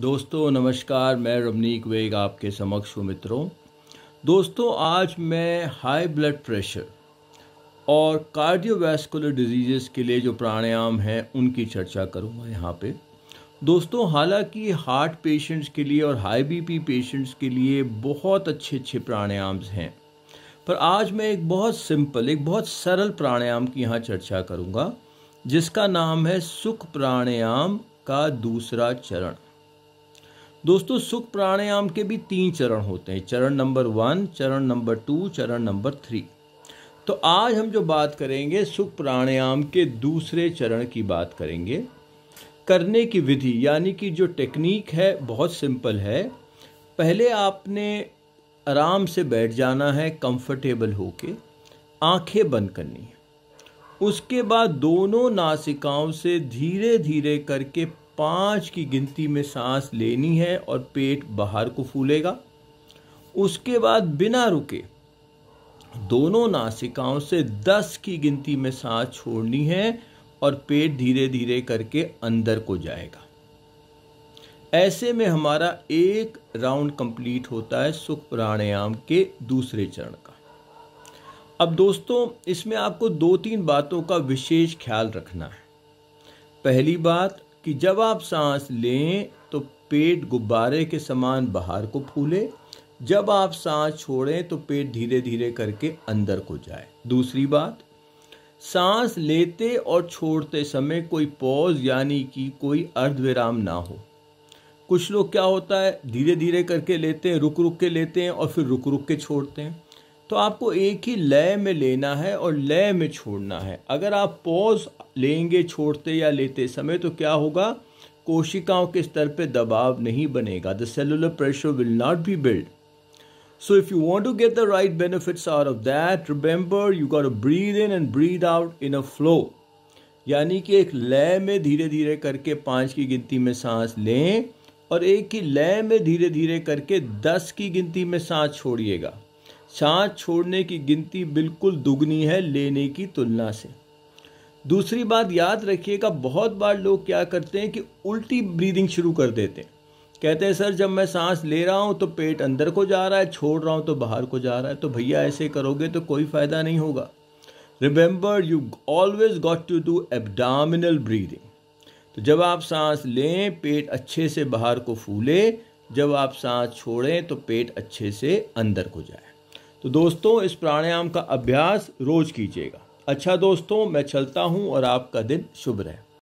दोस्तों नमस्कार मैं रमनीक वेग आपके समक्ष हूँ मित्रों दोस्तों आज मैं हाई ब्लड प्रेशर और कार्डियोवैस्कुलर डिजीजेस के लिए जो प्राणायाम हैं उनकी चर्चा करूँगा यहाँ पे दोस्तों हालांकि हार्ट पेशेंट्स के लिए और हाई बीपी पेशेंट्स के लिए बहुत अच्छे अच्छे प्राणायाम्स हैं पर आज मैं एक बहुत सिंपल एक बहुत सरल प्राणायाम की यहाँ चर्चा करूँगा जिसका नाम है सुख प्राणायाम का दूसरा चरण दोस्तों सुख प्राणायाम के भी तीन चरण होते हैं चरण नंबर वन चरण नंबर टू चरण नंबर थ्री तो आज हम जो बात करेंगे सुख प्राणायाम के दूसरे चरण की बात करेंगे करने की विधि यानी कि जो टेक्निक है बहुत सिंपल है पहले आपने आराम से बैठ जाना है कंफर्टेबल होके आंखें बंद करनी है उसके बाद दोनों नासिकाओं से धीरे धीरे करके पाँच की गिनती में सांस लेनी है और पेट बाहर को फूलेगा उसके बाद बिना रुके दोनों नासिकाओं से दस की गिनती में सांस छोड़नी है और पेट धीरे धीरे करके अंदर को जाएगा ऐसे में हमारा एक राउंड कंप्लीट होता है सुख प्राणायाम के दूसरे चरण का अब दोस्तों इसमें आपको दो तीन बातों का विशेष ख्याल रखना है पहली बात कि जब आप सांस लें तो पेट गुब्बारे के समान बाहर को फूले जब आप सांस छोड़ें तो पेट धीरे धीरे करके अंदर को जाए दूसरी बात सांस लेते और छोड़ते समय कोई पॉज यानी कि कोई अर्धविराम ना हो कुछ लोग क्या होता है धीरे धीरे करके लेते हैं रुक रुक के लेते हैं और फिर रुक रुक के छोड़ते हैं तो आपको एक ही लय में लेना है और लय में छोड़ना है अगर आप पॉज लेंगे छोड़ते या लेते समय तो क्या होगा कोशिकाओं के स्तर पर दबाव नहीं बनेगा the cellular pressure will not be build so if you want to get the right benefits are of that remember you got breathe in and breathe out in a flow यानी कि एक लय में धीरे धीरे करके पाँच की गिनती में सांस लें और एक ही लय में धीरे धीरे करके दस की गिनती में सांस छोड़िएगा सांस छोड़ने की गिनती बिल्कुल दुगनी है लेने की तुलना से दूसरी बात याद रखिएगा बहुत बार लोग क्या करते हैं कि उल्टी ब्रीदिंग शुरू कर देते हैं कहते हैं सर जब मैं सांस ले रहा हूँ तो पेट अंदर को जा रहा है छोड़ रहा हूँ तो बाहर को जा रहा है तो भैया ऐसे करोगे तो कोई फ़ायदा नहीं होगा remember you always got to do abdominal breathing तो जब आप सांस लें पेट अच्छे से बाहर को फूले जब आप सांस छोड़ें तो पेट अच्छे से अंदर को जाए तो दोस्तों इस प्राणायाम का अभ्यास रोज कीजिएगा अच्छा दोस्तों मैं चलता हूँ और आपका दिन शुभ रहे